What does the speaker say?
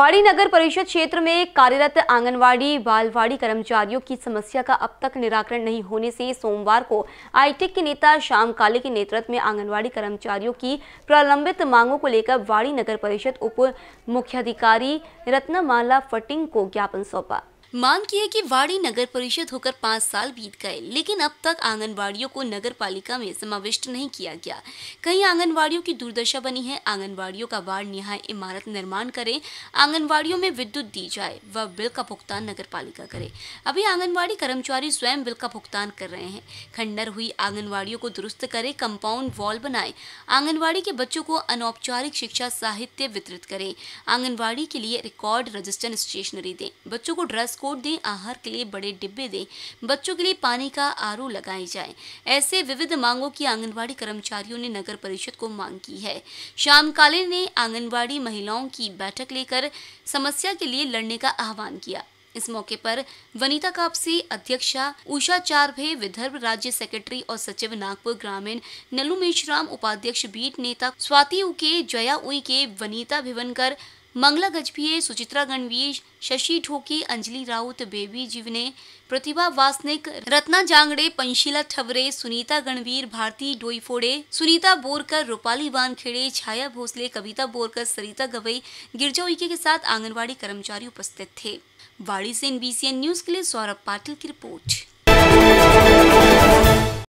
वाड़ी नगर परिषद क्षेत्र में कार्यरत आंगनवाड़ी बालवाड़ी कर्मचारियों की समस्या का अब तक निराकरण नहीं होने से सोमवार को आईटेक के नेता श्याम काले के नेतृत्व में आंगनवाड़ी कर्मचारियों की प्रलंबित मांगों को लेकर वाड़ी नगर परिषद उप मुख्याधिकारी रत्नमाला फटिंग को ज्ञापन सौंपा मांग की है कि वाड़ी नगर परिषद होकर पाँच साल बीत गए लेकिन अब तक आंगनबाड़ियों को नगर पालिका में समाविष्ट नहीं किया गया कई आंगनबाड़ियों की दुर्दशा बनी है आंगनबाड़ियों का वार्ड निहाय इमारत निर्माण करे आंगनबाड़ियों में विद्युत दी जाए व बिल का भुगतान नगर पालिका करे अभी आंगनबाड़ी कर्मचारी स्वयं बिल का भुगतान कर रहे हैं खंडर हुई आंगनबाड़ियों को दुरुस्त करे कंपाउंड वॉल बनाए आंगनबाड़ी के बच्चों को अनौपचारिक शिक्षा साहित्य वितरित करें आंगनबाड़ी के लिए रिकॉर्ड रजिस्टर स्टेशनरी दें बच्चों को ड्रेस बिस्कुट दें आहार के लिए बड़े डिब्बे दें बच्चों के लिए पानी का आर लगाए जाए ऐसे विविध मांगों की आंगनबाड़ी कर्मचारियों ने नगर परिषद को मांग की है शाम काले ने आंगनबाड़ी महिलाओं की बैठक लेकर समस्या के लिए लड़ने का आह्वान किया इस मौके पर वनिता कापसी अध्यक्षा उषा चारभे विदर्भ राज्य सेक्रेटरी और सचिव नागपुर ग्रामीण नलू मेशराम उपाध्यक्ष बीट नेता स्वाति उके जया उई के वनिता भिवनकर मंगला गजभिये सुचित्रा गणवीय शशि ठोकी अंजलि राउत बेबी जीवने प्रतिभा वासनिक रत्ना जांगड़े पंशीला ठवरे सुनीता गणवीर भारती डोईफोड़े सुनीता बोरकर रूपाली वानखेड़े छाया भोसले कविता बोरकर सरिता गवई गिरजा उइके के साथ आंगनबाड़ी कर्मचारी उपस्थित थे वाड़ी से एनबीसीएन न्यूज के लिए सौरभ पाटिल की रिपोर्ट